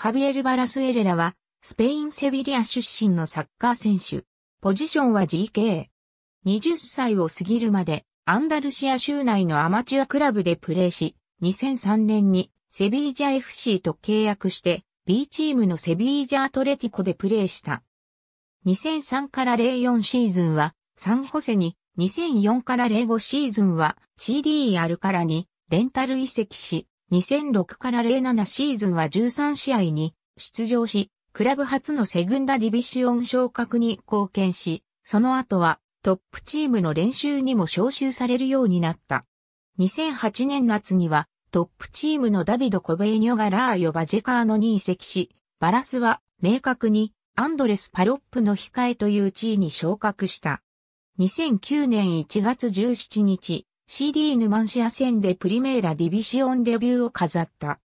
ハビエル・バラスエレラは、スペイン・セビリア出身のサッカー選手。ポジションは GK。20歳を過ぎるまで、アンダルシア州内のアマチュアクラブでプレーし、2003年にセビージャ FC と契約して、B チームのセビージャアトレティコでプレーした。2003から04シーズンは、サンホセに、2004から05シーズンは CDR からにレンタル移籍し、2006から07シーズンは13試合に出場し、クラブ初のセグンダディビシオン昇格に貢献し、その後はトップチームの練習にも招集されるようになった。2008年夏にはトップチームのダビド・コベーニョがラーヨ・バジェカーノに移籍し、バラスは明確にアンドレス・パロップの控えという地位に昇格した。2009年1月17日、CD ヌマンシア戦でプリメーラディビシオンデビューを飾った。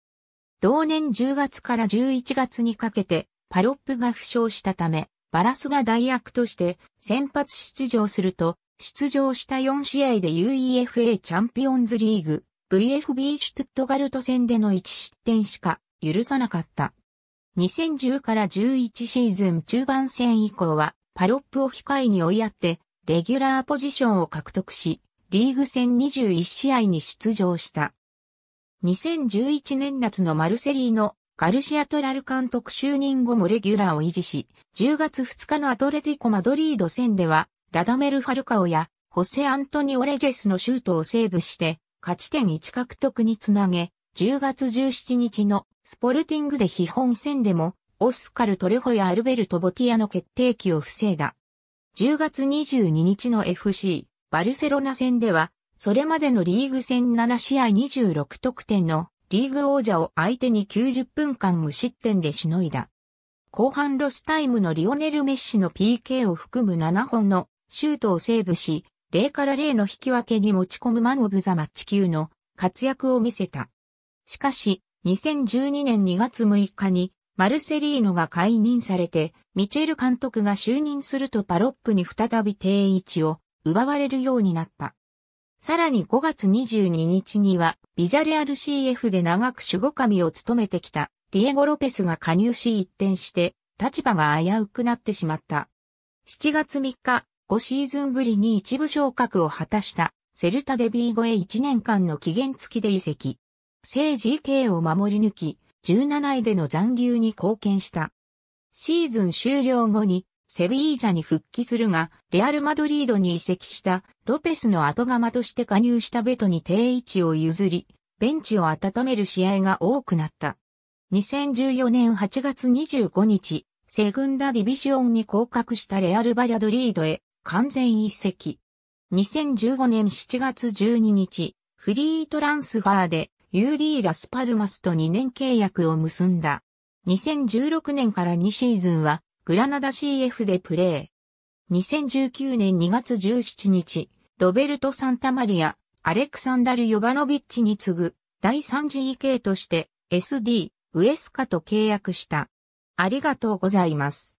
同年10月から11月にかけて、パロップが負傷したため、バラスが代役として先発出場すると、出場した4試合で UEFA チャンピオンズリーグ VFB シュトゥットガルト戦での1失点しか許さなかった。2010から11シーズン中盤戦以降はパロップを控えに追いやってレギュラーポジションを獲得し、リーグ戦21試合に出場した。2011年夏のマルセリーのガルシアトラル監督就任後もレギュラーを維持し、10月2日のアトレティコ・マドリード戦では、ラダメル・ファルカオやホセ・アントニオ・レジェスのシュートをセーブして、勝ち点1獲得につなげ、10月17日のスポルティングで基本戦でも、オスカル・トレホやアルベルト・ボティアの決定機を防いだ。10月22日の FC バルセロナ戦では、それまでのリーグ戦7試合26得点のリーグ王者を相手に90分間無失点でしのいだ。後半ロスタイムのリオネル・メッシの PK を含む7本のシュートをセーブし、0から0の引き分けに持ち込むマン・オブ・ザ・マッチ級の活躍を見せた。しかし、2012年2月6日にマルセリーノが解任されて、ミチェル監督が就任するとパロップに再び定位置を奪われるようになった。さらに5月22日には、ビジャレアル CF で長く守護神を務めてきた、ディエゴ・ロペスが加入し一転して、立場が危うくなってしまった。7月3日、5シーズンぶりに一部昇格を果たした、セルタデビーゴへ1年間の期限付きで移籍。聖 GK を守り抜き、17位での残留に貢献した。シーズン終了後にセビージャに復帰するが、レアル・マドリードに移籍したロペスの後釜として加入したベトに定位置を譲り、ベンチを温める試合が多くなった。2014年8月25日、セグンダディビジオンに降格したレアル・バリャドリードへ完全移籍。2015年7月12日、フリートランスファーで UD ラスパルマスと2年契約を結んだ。2016年から2シーズンはグラナダ CF でプレー。2019年2月17日、ロベルト・サンタマリア、アレクサンダル・ヨバノビッチに次ぐ、第 3GK として、SD、ウエスカと契約した。ありがとうございます。